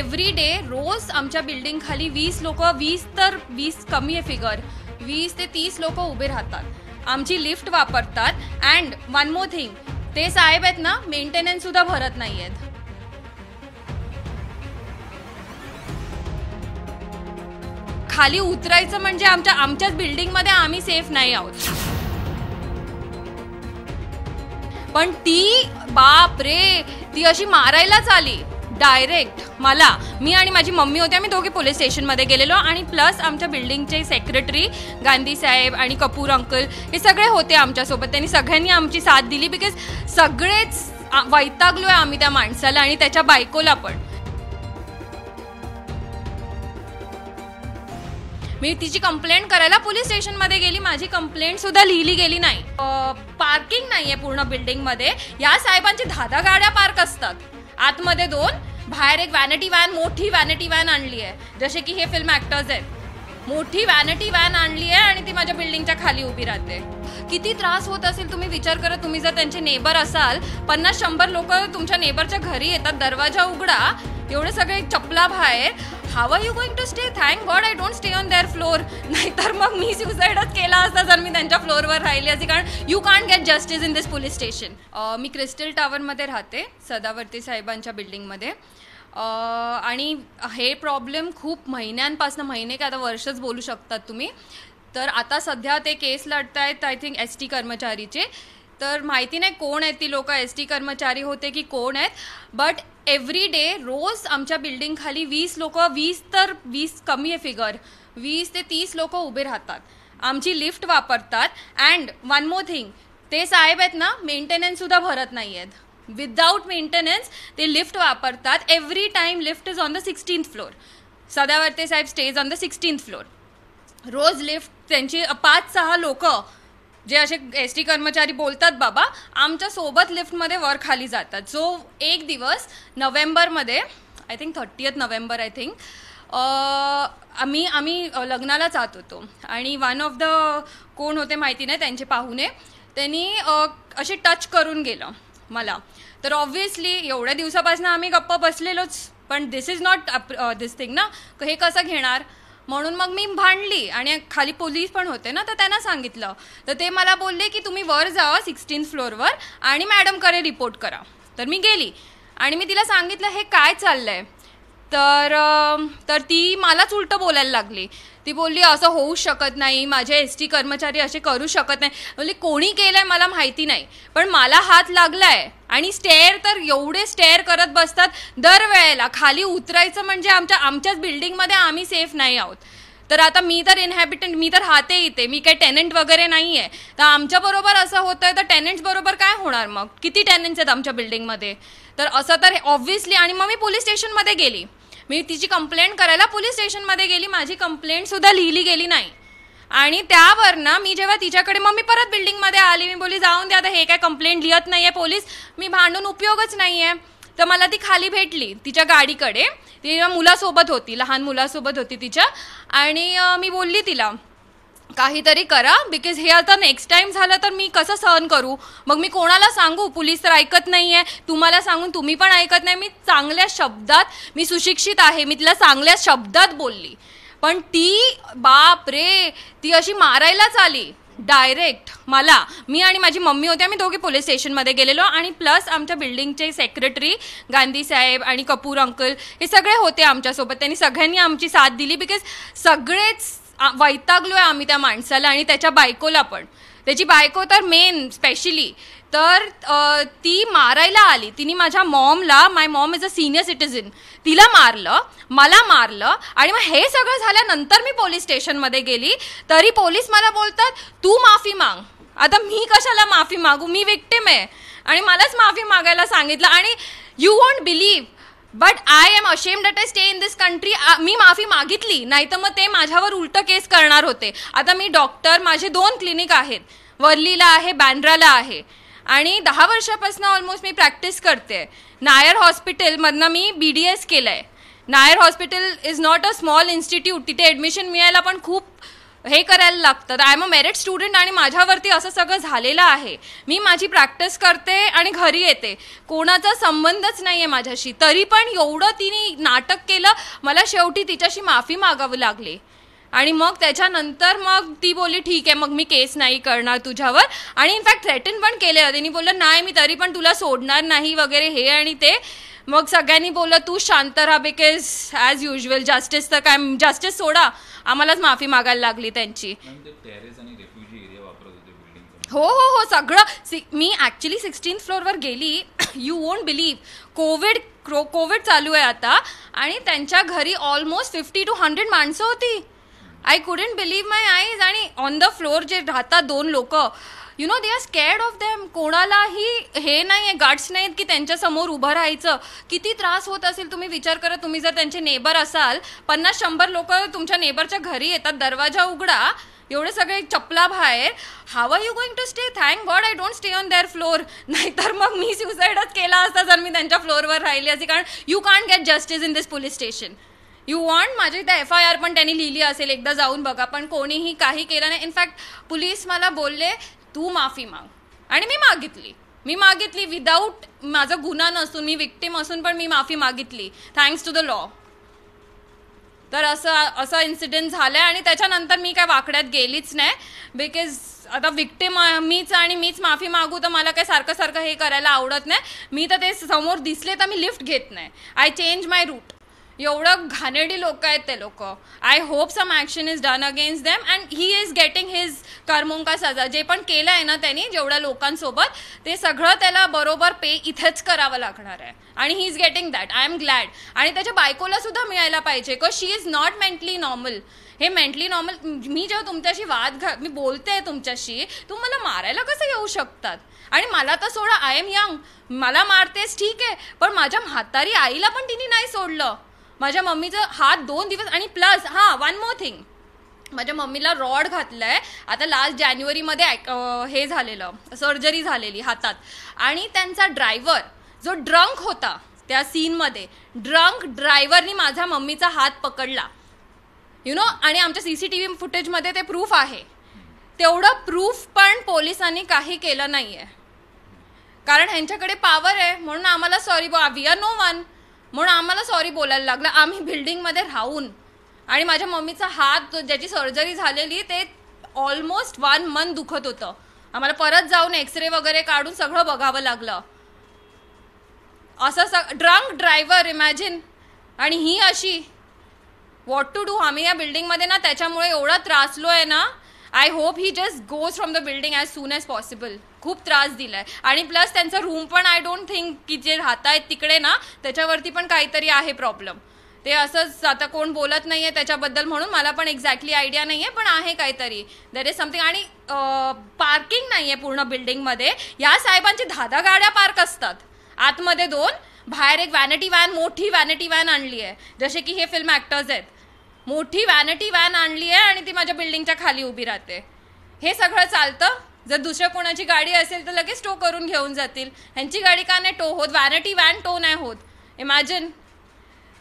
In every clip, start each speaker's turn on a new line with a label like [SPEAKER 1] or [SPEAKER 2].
[SPEAKER 1] every day रोज आमच्या building खाली वीस लोक वीस तर वीस कमी आहे फिगर वीस ते तीस लोक उभे राहतात आमची लिफ्ट वापरतात अँड वन मोर थिंग ते साहेब आहेत ना मेंटेनन्स सुद्धा भरत नाही आहेत खाली उतरायचं म्हणजे आमच्या आमच्याच मध्ये आम्ही सेफ नाही आहोत पण ती बाप रे ती अशी मारायलाच आली डायरेक्ट मला मी आणि माझी मम्मी होती आम्ही दोघी पोलीस स्टेशनमध्ये गेलेलो आणि प्लस आमच्या बिल्डिंगचे सेक्रेटरी गांधी साहेब आणि कपूर अंकल हे सगळे होते आमच्यासोबत त्यांनी सगळ्यांनी आमची साथ दिली बिकॉज सगळेच वैतागलो आहे आम्ही त्या माणसाला आणि त्याच्या बायकोला पण मी तिची कंप्लेंट करायला पोलीस स्टेशनमध्ये गेली माझी कंप्लेंट सुद्धा लिहिली गेली नाही पार्किंग नाही आहे पूर्ण बिल्डिंगमध्ये या साहेबांची धादा गाड्या पार्क असतात आतमध्ये दोन बाहेर एक वॅनिटी वॅन मोठी वॅनिटी वॅन आणली आहे जसे की हे फिल्म ॲक्टर्स आहेत मोठी वॅनिटी वॅन आणली आहे आणि ती माझ्या बिल्डिंगच्या खाली उभी राहते किती त्रास होत असेल तुम्ही विचार करा तुम्ही जर त्यांचे नेबर असाल पन्नास शंभर लोक तुमच्या नेबरच्या घरी येतात दरवाजा उघडा एवढे सगळे चपला बाहेर how are you going to stay thank god I don't stay on their floor नाहीतर मग मी सुसाईडच केला असता जर मी त्यांच्या फ्लोअरवर राहिली असे कारण you can't get justice in this police station मी क्रिस्टल टावरमध्ये राहते सदावर्ती साहेबांच्या बिल्डिंगमध्ये आणि हे प्रॉब्लेम खूप महिन्यांपासून महिने काय आता वर्षच बोलू शकतात तुम्ही तर आता सध्या ते केस लढत आहेत आय थिंक एस टी कर्मचारीचे तर माहिती नाही कोण आहेत ती लोक एस टी कर्मचारी होते की कोण आहेत बट एव्हरी डे रोज आमच्या बिल्डिंगखाली वीस लोक वीस तर वीस कमी आहे फिगर वीस ते तीस लोक उभे राहतात आमची लिफ्ट वापरतात अँड वन मोर थिंग ते साहेब आहेत ना मेंटेनन्ससुद्धा भरत नाही आहेत विदाऊट मेंटेनन्स ते लिफ्ट वापरतात every time lift is on the sixteenth floor ते साहेब stays on the sixteenth floor रोज लिफ्ट त्यांची पाच सहा लोकं जे असे एस टी कर्मचारी बोलतात बाबा आमच्या सोबत लिफ्टमध्ये वर खाली जातात जो एक दिवस नोव्हेंबरमध्ये I think thirtieth November I think आम्ही आम्ही लग्नाला जात होतो आणि वन ऑफ द कोण होते माहिती नाही त्यांचे पाहुणे त्यांनी असे टच करून गेलं मला तर ऑब्व्हियसली एवढ्या दिवसापासून आम्ही गप्पा बसलेलोच पण this is not this thing ना हे कसं घेणार म्हणून मग मी भांडली आणि खाली पोलीस पण होते ना तर त्यांना सांगितलं तर ते मला बोलले की तुम्ही वर जा सिक्स्टीन फ्लोअरवर आणि मॅडमकडे रिपोर्ट करा तर मी गेली आणि मी तिला सांगितलं हे काय चाललं आहे तर तर ती मलाच उलटं बोलायला लागली ती बोलली असं होऊ शकत नाही माझे एस टी कर्मचारी असे करू शकत नाही बोलली कोणी केलं आहे मला माहिती नाही पण मला हात लागला आहे आणि स्टेअर तर एवढे स्टेअर करत बसतात दरवेळेला खाली उतरायचं म्हणजे आमच्या आमच्याच बिल्डिंगमध्ये आम्ही सेफ नाही आहोत तर आता मी तर इनहॅबिटंट मी तर हाते इथे मी काय टेनंट वगैरे नाही आहे तर आमच्याबरोबर असं होतं आहे तर टेनंट्स बरोबर काय होणार मग किती टेनंट्स आहेत आमच्या बिल्डिंगमध्ये तर असं तर ऑब्व्हियसली आणि मग मी पोलीस स्टेशनमध्ये गेली मी तिची कंप्लेंट करायला पोलीस स्टेशनमध्ये गेली माझी कंप्लेंट सुद्धा लिहिली गेली नाही आणि त्यावर ना मी जेव्हा तिच्याकडे मग मी परत बिल्डिंगमध्ये आली मी बोली जाऊन द्या आता हे काय कंप्लेंट लिहित नाही आहे पोलीस मी भांडून उपयोगच नाही आहे तर मला ती खाली भेटली तिच्या गाडीकडे ती मुलासोबत होती लहान मुलासोबत होती तिच्या आणि मी बोलली तिला काहीतरी करा बिकॉज हे आता नेक्स्ट टाइम झालं तर मी कसं सहन करू मग मी कोणाला सांगू पोलीस तर ऐकत नाही आहे तुम्हाला सांगून तुम्ही पण ऐकत नाही मी चांगल्या शब्दात मी सुशिक्षित आहे मी तिला चांगल्या शब्दात बोलली पण ती बाप रे ती अशी मारायलाच आली डायरेक्ट मला मी आणि माझी मम्मी होती आम्ही दोघे पोलीस स्टेशनमध्ये गेलेलो आणि प्लस आमच्या बिल्डिंगचे सेक्रेटरी गांधी साहेब आणि कपूर अंकल हे सगळे होते आमच्यासोबत त्यांनी सगळ्यांनी आमची साथ दिली बिकॉज सगळेच वैतागलो आहे आम्ही त्या माणसाला आणि त्याच्या बायकोला पण त्याची बायको तर मेन स्पेशली तर ती मारायला आली तिने माझ्या मॉमला my mom is a senior citizen तिला मारलं मला मारलं आणि मग हे सगळं झाल्यानंतर मी पोलीस स्टेशनमध्ये गेली तरी पोलीस मला बोलतात तू माफी माग आता मी कशाला माफी मागू मी विक्टिम आहे आणि मलाच माफी मागायला सांगितलं आणि you won't believe but I am ashamed that I stay in this country मी माफी मागितली नाही तर मग ते माझ्यावर उलट केस करणार होते आता मी डॉक्टर माझे दोन क्लिनिक आहेत वर्लीला आहे बँड्राला आहे आणि दहा वर्षापासून ऑलमोस्ट मी प्रॅक्टिस करते नायर हॉस्पिटलमधनं मी बी डी एस केलं आहे Nair hospital is not a small institute तिथे ॲडमिशन मिळायला पण खूप हे करायला लागतं I am a merit student आणि माझ्यावरती असं सगळं झालेलं आहे मी माझी प्रॅक्टिस करते आणि घरी येते कोणाचा संबंधच नाही आहे माझ्याशी तरी पण एवढं तिने नाटक केलं मला शेवटी तिच्याशी माफी मागावी लागली आणि मग त्याच्यानंतर मग ती बोलली ठीक आहे मग मी केस नाही करणार तुझ्यावर आणि इनफॅक्ट थ्रेटन पण केले तिने बोललं नाही मी तरी पण तुला सोडणार नाही वगैरे हे आणि ते मग सगळ्यांनी बोललं तू शांत राहा बिकॉज ॲज युजल जस्टिस तर काय जस्टिस सोडा आम्हालाच माफी मागायला लागली त्यांची हो हो हो सगळं मी ॲक्च्युली सिक्स्टीन फ्लोअरवर गेली you won't believe covid covid चालू आहे आता आणि त्यांच्या घरी ऑलमोस्ट फिफ्टी टू हंड्रेड माणसं होती I couldn't believe my eyes आणि ऑन द फ्लोअर जे राहतात दोन लोक you know they are scared of them कोणालाही हे नाही आहे गाड्स नाहीत की त्यांच्यासमोर उभं राहायचं किती त्रास होत असेल तुम्ही विचार करा तुम्ही जर त्यांचे नेबर असाल पन्नास शंभर लोक तुमच्या नेबरच्या घरी येतात दरवाजा उघडा एवढे सगळे चपला बाहेर how are you going to stay thank god I don't stay on their floor नाहीतर मग मी सुसाईडच केला असता जर मी त्यांच्या फ्लोअरवर राहिली असे कारण you can't get justice in this police station you won't माझी त्या एफ आय आर पण त्यांनी लिहिली असेल एकदा जाऊन बघा पण कोणीही काही केलं नाही इनफॅक्ट पोलीस मला बोलले तू माफी माग आणि मी मागितली मी मागितली विदाऊट माझा गुन्हा नसून मी विक्टिम असून पण मी माफी मागितली थँक्स टू द लॉ तर असं असं इन्सिडेंट झाला आहे आणि त्याच्यानंतर मी काय वाकड्यात गेलीच नाही बिकॉज आता विक्टिम मीच आणि मीच माफी मागू तर मला काय सारखं सारखं हे करायला आवडत नाही मी तर ते समोर दिसले तर मी लिफ्ट घेत नाही आय चेंज माय रूट एवढं घाणेडी लोक आहेत ते लोक I hope some action is done against them and he is getting his करमुंका सजा जे पण केलं आहे ना त्यांनी जेवढ्या लोकांसोबत ते सगळं त्याला बरोबर पे इथेच करावं लागणार आहे आणि he is getting that I am glad आणि त्याच्या बायकोला सुद्धा मिळायला पाहिजे cause she is not mentally normal हे मेंटली नॉर्मल मी जेव्हा तुमच्याशी वाद घा मी बोलते आहे तुमच्याशी तू मला मारायला कसं येऊ शकतात आणि मला तर सोडा आय एम यंग मला मारतेस ठीक आहे पण माझ्या म्हातारी आईला पण तिने नाही सोडलं माझ्या मम्मीचा हात दोन दिवस आणि प्लस हां वन मोर थिंग माझ्या मम्मीला रॉड घातलाय आता लास्ट जानेवारीमध्ये हे झालेलं सर्जरी झालेली हातात आणि त्यांचा ड्रायव्हर जो ड्रंक होता त्या सीनमध्ये ड्रंक ड्रायव्हरनी माझ्या मम्मीचा हात पकडला यु नो आणि आमच्या सी सी टी व्ही फुटेजमध्ये ते प्रूफ आहे तेवढं प्रूफ पण पोलिसांनी काही केलं नाही आहे कारण ह्यांच्याकडे पावर आहे म्हणून आम्हाला सॉरी बो वी आर नो वन म्हणून आम्हाला सॉरी बोलायला लागलं आम्ही बिल्डिंगमध्ये राहून आणि माझ्या मम्मीचा हात ज्याची सर्जरी झालेली ते ऑलमोस्ट वन मंथ दुखत होतं आम्हाला परत जाऊन एक्सरे वगैरे काढून सगळं बघावं लागलं असं स ड्रंक ड्रायव्हर इमॅजिन आणि ही अशी वॉट टू डू आम्ही या बिल्डिंगमध्ये ना त्याच्यामुळे एवढा त्रासलो आहे ना I hope he just goes from the building as soon as possible खूप त्रास दिलाय आणि प्लस त्यांचा रूम पण आय डोंट थिंक की जे आहेत तिकडे ना त्याच्यावरती पण काहीतरी आहे प्रॉब्लेम ते असंच आता कोण बोलत नाही आहे त्याच्याबद्दल म्हणून मला पण एक्झॅक्टली आयडिया नाही आहे पण आहे काहीतरी देर इज समथिंग आणि पार्किंग नाही आहे पूर्ण बिल्डिंगमध्ये या साहेबांची धादा गाड्या पार्क असतात आतमध्ये दोन बाहेर एक वॅनिटी व्हॅन मोठी वॅनिटी व्हॅन आणली आहे जसे की हे फिल्म ॲक्टर्स आहेत मोठी वॅनिटी व्हॅन आणली आहे आणि ती माझ्या बिल्डिंगच्या खाली उभी राहते हे सगळं चालतं जर दुसऱ्या कोणाची गाडी असेल तर लगेच टो करून घेऊन जातील ह्यांची गाडी का नाही टो होत वॅनिटी वॅन टो नाही होत इमॅजिन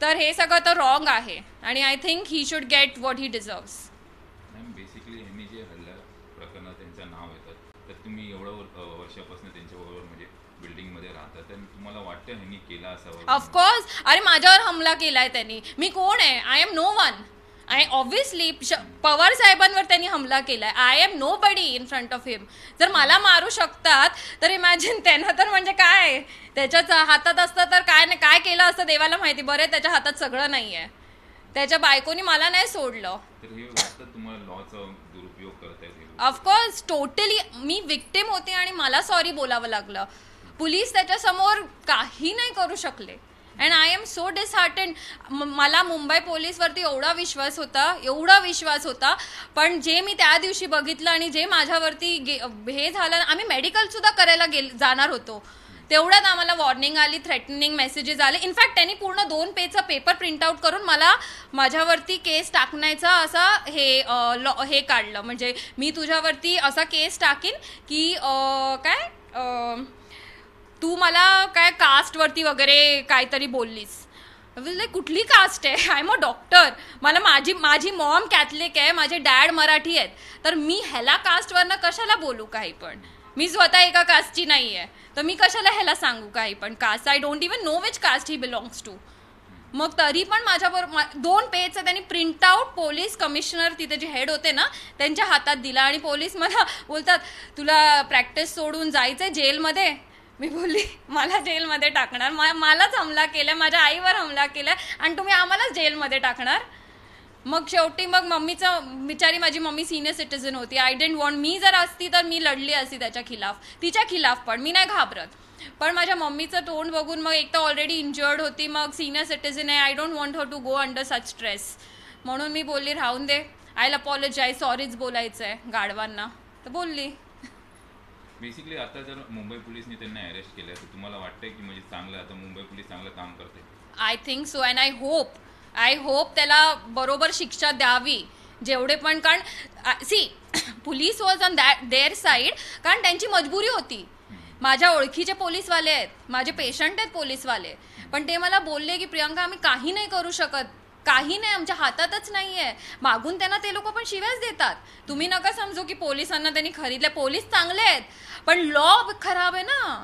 [SPEAKER 1] तर हे सगळं तर रॉंग आहे आणि I think he should get what he deserves वाटतं ऑफकोर्स अरे माझ्यावर हमला केलाय त्यांनी मी कोण आहे I am no one I obviously Pawar साहेबांवर त्यांनी हमला केलाय I am nobody in front of him जर मला मारू शकतात तर इमॅजिन त्यांना तर म्हणजे काय त्याच्याच हातात असतं तर काय नाही काय केलं असतं देवाला माहिती बरं त्याच्या हातात सगळं नाही आहे त्याच्या बायकोनी मला नाही सोडलं ऑफकोर्स टोटली मी विक्टिम होते आणि मला सॉरी बोलावं लागलं पोलीस त्याच्यासमोर काही नाही करू शकले अँड आय एम सो म मला मुंबई पोलीसवरती एवढा विश्वास होता एवढा विश्वास होता पण जे मी त्या दिवशी बघितलं आणि जे माझ्यावरती गे हे झालं आम्ही मेडिकलसुद्धा करायला गेल जाणार होतो तेवढ्यात आम्हाला वॉर्निंग आली थ्रेटनिंग मेसेजेस आले इनफॅक्ट त्यांनी पूर्ण दोन पेजचा पेपर प्रिंट आउट करून मला माझ्यावरती केस टाकण्याचा असा हे लॉ हे काढलं म्हणजे मी तुझ्यावरती असा केस टाकीन की काय तू मला काय कास्टवरती वगैरे काहीतरी बोललीस कुठली कास्ट आहे आय एम अ डॉक्टर मला माझी माझी मॉम कॅथलिक आहे माझे डॅड मराठी आहेत तर मी ह्याला कास्टवरनं कशाला बोलू काही पण मी स्वतः एका कास्टची नाही आहे तर मी कशाला ह्याला सांगू काही पण caste I don't even know which caste he belongs to मग तरी पण माझ्याबरोबर दोन पेजचं त्यांनी प्रिंट आउट पोलीस कमिशनर तिथे जे हेड होते ना त्यांच्या हातात दिला आणि पोलीस मला बोलतात तुला प्रॅक्टिस सोडून जायचं आहे जेलमध्ये मी बोलली मला जेलमध्ये टाकणार मा मलाच हमला केला माझ्या आईवर हमला केला आणि तुम्ही आम्हालाच जेलमध्ये टाकणार मग शेवटी मग मम्मीचं बिचारी माझी मम्मी सिनियर सिटीझन होती आय डेंट वॉन्ट मी जर असती तर मी लढली असती त्याच्या खिलाफ तिच्या खिलाफ पण मी नाही घाबरत पण माझ्या मम्मीचं तोंड बघून मग एक तर ऑलरेडी इंजर्ड होती मग सिनियर सिटीझन आहे I don't want her to go under such stress म्हणून मी बोलली राहून दे लपॉलॉजी अपॉलजाय सॉरीच बोलायचं आहे गाडवांना तर बोलली बेसिकली आता जर मुंबई पोलिसने त्यांना अरेस्ट केलं तर तुम्हाला वाटतंय की म्हणजे चांगलं आता मुंबई पोलीस चांगलं काम करते I think so and I hope I hope त्याला बरोबर शिक्षा द्यावी जेवढे पण कारण see police was on that their side कारण त्यांची मजबुरी होती माझ्या ओळखीचे पोलीसवाले आहेत माझे पेशंट आहेत पोलीसवाले पण ते मला बोलले की प्रियंका आम्ही काही नाही करू शकत काही नाही आमच्या हातातच नाही आहे मागून त्यांना ते लोक पण शिव्याच देतात तुम्ही नका समजू की पोलिसांना त्यांनी खरीदले पोलीस चांगले आहेत पण लॉ खराब आहे ना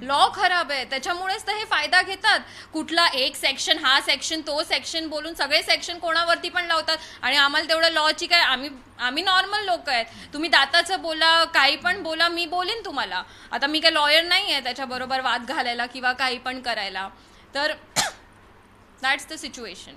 [SPEAKER 1] लॉ खराब आहे त्याच्यामुळेच तर हे फायदा घेतात कुठला एक सेक्शन हा सेक्शन तो सेक्शन बोलून सगळे सेक्शन कोणावरती पण लावतात आणि आम्हाला तेवढं लॉची काय आम्ही आम्ही नॉर्मल लोक आहेत तुम्ही दाताचं बोला काही पण बोला मी बोलेन तुम्हाला आता मी काय लॉयर नाही आहे त्याच्याबरोबर वाद घालायला किंवा काही पण करायला तर दॅट्स द सिच्युएशन